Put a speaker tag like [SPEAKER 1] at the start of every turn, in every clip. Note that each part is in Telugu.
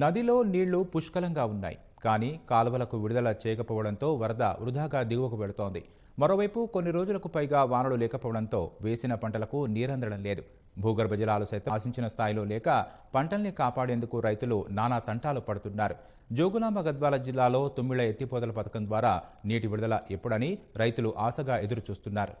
[SPEAKER 1] నదిలో నీళ్లు పుష్కలంగా ఉన్నాయి కానీ కాలువలకు విడుదల చేయకపోవడంతో వరద వృధాగా దిగువకు వెళుతోంది మరోవైపు కొన్ని రోజులకు పైగా వానలు లేకపోవడంతో వేసిన పంటలకు నీరందడం లేదు భూగర్భ జలాలు సైతం ఆశించిన స్థాయిలో లేక పంటల్ని కాపాడేందుకు రైతులు నానా తంటాలు పడుతున్నారు జోగులాంబ గద్వాల జిల్లాలో తుమ్మిళ ఎత్తిపోతల పథకం ద్వారా నీటి విడుదల ఎప్పుడని రైతులు ఆశగా ఎదురుచూస్తున్నారు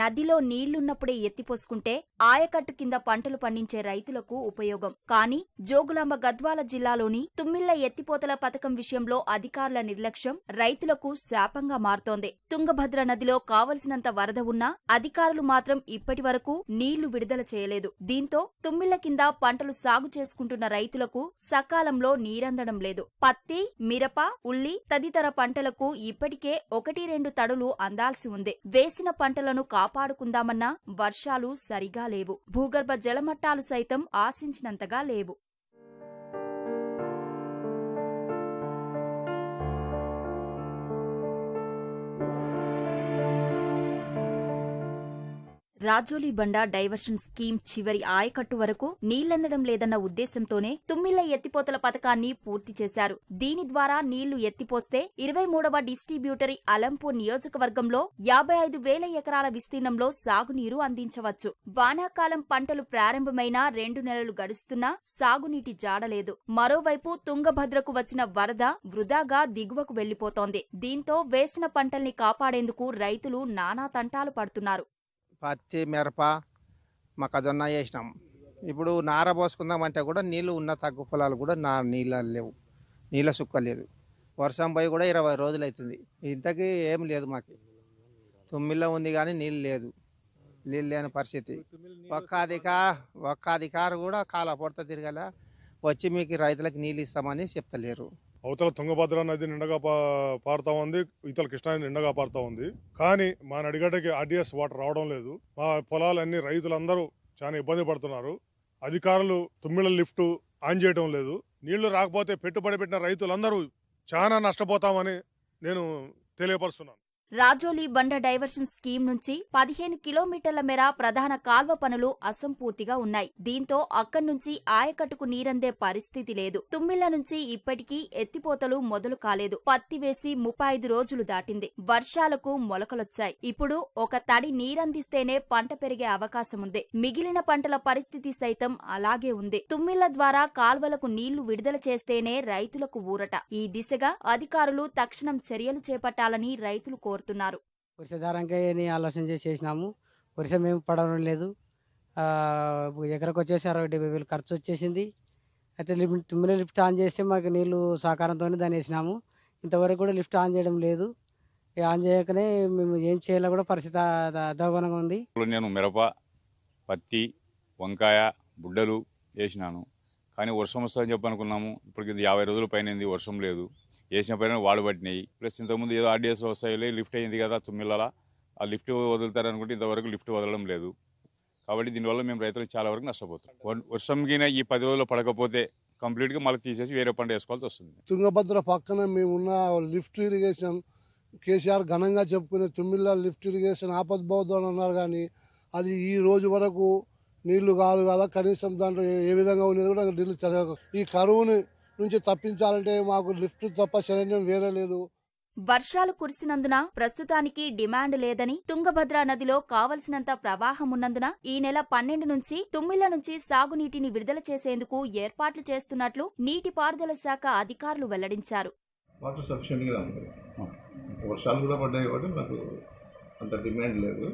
[SPEAKER 1] నదిలో నీళ్లున్నప్పుడే ఎత్తిపోసుకుంటే ఆయకట్టు కింద పంటలు పండించే రైతులకు ఉపయోగం కానీ జోగులాంబ గద్వాల జిల్లాలోని తుమ్మిళ్ల ఎత్తిపోతల పథకం విషయంలో అధికారుల నిర్లక్ష్యం రైతులకు శాపంగా మారుతోంది తుంగభద్ర నదిలో కావలసినంత వరద ఉన్నా అధికారులు మాత్రం ఇప్పటి వరకు నీళ్లు విడుదల చేయలేదు దీంతో తుమ్మిళ్ల కింద పంటలు సాగు చేసుకుంటున్న రైతులకు సకాలంలో నీరందడం లేదు పత్తి మిరప ఉల్లి తదితర పంటలకు ఇప్పటికే ఒకటి రెండు తడులు అందాల్సి ఉంది వేసిన పంటలను కాపాడుకుందామన్నా వర్షాలు సరిగా లేవు భూగర్భ జలమట్టాలు సైతం ఆశించినంతగా లేవు రాజోలి బండా డైవర్షన్ స్కీమ్ చివరి ఆయకట్టు వరకు నీళ్లందడం లేదన్న ఉద్దేశంతోనే తుమ్మిళ్ల ఎత్తిపోతల పథకాన్ని పూర్తి చేశారు దీని ద్వారా నీళ్లు ఎత్తిపోస్తే ఇరవై మూడవ డిస్ట్రిబ్యూటరీ అలంపూర్ నియోజకవర్గంలో యాభై ఐదు వేల ఎకరాల విస్తీర్ణంలో సాగునీరు అందించవచ్చు వానాకాలం పంటలు ప్రారంభమైన రెండు నెలలు గడుస్తున్నా సాగునీటి జాడలేదు మరోవైపు తుంగభద్రకు వచ్చిన వరద వృధాగా దిగువకు వెళ్లిపోతోంది దీంతో వేసిన పంటల్ని కాపాడేందుకు రైతులు నానా తంటాలు పడుతున్నారు పత్తి మిరప మొక్కజొన్న వేసినాం ఇప్పుడు నార పోసుకుందామంటే కూడా నీళ్ళు ఉన్న తగ్గు పొలాలు కూడా నా నీళ్ళ లేవు నీళ్ళ సుక్క లేదు వర్షం పోయి కూడా ఇరవై రోజులు అవుతుంది ఇంతకీ ఏం లేదు మాకు తొమ్మిదిలో ఉంది కానీ నీళ్ళు లేదు నీళ్ళు లేని పరిస్థితి ఒక్క అధికా ఒక్క అధికారు కూడా కాల పొడత తిరగల వచ్చి మీకు రైతులకు నీళ్ళు ఇస్తామని చెప్తలేరు అవతల తుంగభద్ర నది నిండగా పారుతా ఉంది ఇతల కృష్ణా నిండగా పారుతా ఉంది కానీ మా నడిగడ్డకి ఆర్డీఎస్ వాటర్ రావడం లేదు మా పొలాలన్నీ రైతులందరూ చాలా ఇబ్బంది పడుతున్నారు అధికారులు తుమ్మిళ్ళ లిఫ్ట్ ఆన్ చేయడం లేదు నీళ్లు రాకపోతే పెట్టుబడి పెట్టిన రైతులందరూ చాలా నష్టపోతామని నేను తెలియపరుస్తున్నాను రాజోలి బండ డైవర్షన్ స్కీమ్ నుంచి పదిహేను కిలోమీటర్ల మేర ప్రధాన కాల్వ పనులు అసంపూర్తిగా ఉన్నాయి దీంతో అక్కడి నుంచి ఆయకట్టుకు నీరందే పరిస్థితి లేదు తుమ్మిళ్ల నుంచి ఇప్పటికీ ఎత్తిపోతలు మొదలు కాలేదు పత్తి వేసి ముప్పై ఐదు రోజులు దాటింది వర్షాలకు మొలకలొచ్చాయి ఇప్పుడు ఒక తడి నీరందిస్తేనే పంట పెరిగే అవకాశం ఉంది మిగిలిన పంటల పరిస్థితి సైతం అలాగే ఉంది తుమ్మిళ్ల ద్వారా కాల్వలకు నీళ్లు విడుదల చేస్తేనే రైతులకు ఊరట ఈ దిశగా అధికారులు తక్షణం చర్యలు చేపట్టాలని రైతులు కోరు కోరుతున్నారు ఆలోచన పడడం లేదు ఎకరకు వచ్చేసి అరవై డెబ్బై వేలు ఖర్చు వచ్చేసింది అయితే లిఫ్ట్ మినీ లిఫ్ట్ ఆన్ చేస్తే మాకు నీళ్ళు సహకారంతోనే దాన్ని వేసినాము ఇంతవరకు కూడా లిఫ్ట్ ఆన్ చేయడం లేదు ఆన్ చేయకనే మేము ఏం చేయాలో కూడా పరిస్థితి అధోగణంగా ఉంది నేను మిరప పత్తి వంకాయ బుడ్డలు వేసినాను కానీ వర్షం వస్తుందని చెప్పనుకున్నాము ఇప్పటికి యాభై రోజుల పైన వర్షం లేదు వేసిన పైన వాడు పట్టినాయి ప్లస్ ఇంతకుముందు ఏదో ఆర్డీఎస్ వస్తాయి లిఫ్ట్ అయింది కదా తుమ్మిళ్ళ ఆ లిఫ్ట్ వదులుతారు అనుకుంటే ఇంతవరకు లిఫ్ట్ వదలడం లేదు కాబట్టి దీనివల్ల మేము రైతులు చాలా వరకు వర్షం వర్షంకిన ఈ పది రోజులు పడకపోతే కంప్లీట్గా మళ్ళీ తీసేసి వేరే పంట వేసుకోవాల్సి వస్తుంది తుంగభద్ర పక్కన మేమున్న లిఫ్ట్ ఇరిగేషన్ కేసీఆర్ ఘనంగా చెప్పుకునే తుమ్మిళ్ళ లిఫ్ట్ ఇరిగేషన్ ఆపద్బోద్దని అన్నారు కానీ అది ఈ రోజు వరకు నీళ్లు కాదు కదా కనీసం దాంట్లో ఏ విధంగా ఉన్నది కూడా నీళ్ళు ఈ కరువుని నుంచి తప్పించాలంటే మాకు లిఫ్ట్ తప్ప శరణ్యం వేరే లేదు వర్షాలు కురిసినందున ప్రస్తుతానికి డిమాండ్ లేదని తుంగభద్ర నదిలో కావలసినంత ప్రవాహం ఉన్నందున ఈ నెల పన్నెండు నుంచి తుమ్మిళ్ల నుంచి సాగునీటిని విడుదల చేసేందుకు ఏర్పాట్లు చేస్తున్నట్లు నీటిపారుదల శాఖ అధికారులు వెల్లడించారు డిమాండ్ లేదు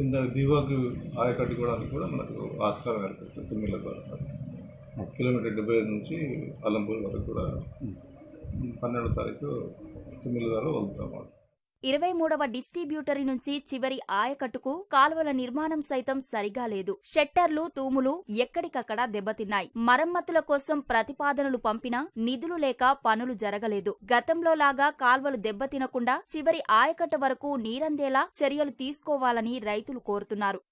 [SPEAKER 1] కింద దివాకు ఆయకట్టుకోవడానికి కూడా మనకు ఆస్కారం ఏర్పడుతుంది తుమ్మిళ్ళ ద్వారా కిలోమీటర్ డెబ్బై ఐదు నుంచి అలంపూర్ వరకు కూడా పన్నెండో తారీఖు తుమ్మిళ్ళ ద్వారా అన్నమాట ఇరవై మూడవ డిస్ట్రిబ్యూటరీ నుంచి చివరి ఆయకట్టుకు కాలువల నిర్మాణం సైతం సరిగా లేదు షెట్టర్లు తూములు ఎక్కడికక్కడ దెబ్బతిన్నాయి మరమ్మతుల కోసం ప్రతిపాదనలు పంపినా నిధులు లేక పనులు జరగలేదు గతంలో లాగా కాల్వలు దెబ్బతినకుండా చివరి ఆయకట్ట వరకు నీరందేలా చర్యలు తీసుకోవాలని రైతులు కోరుతున్నారు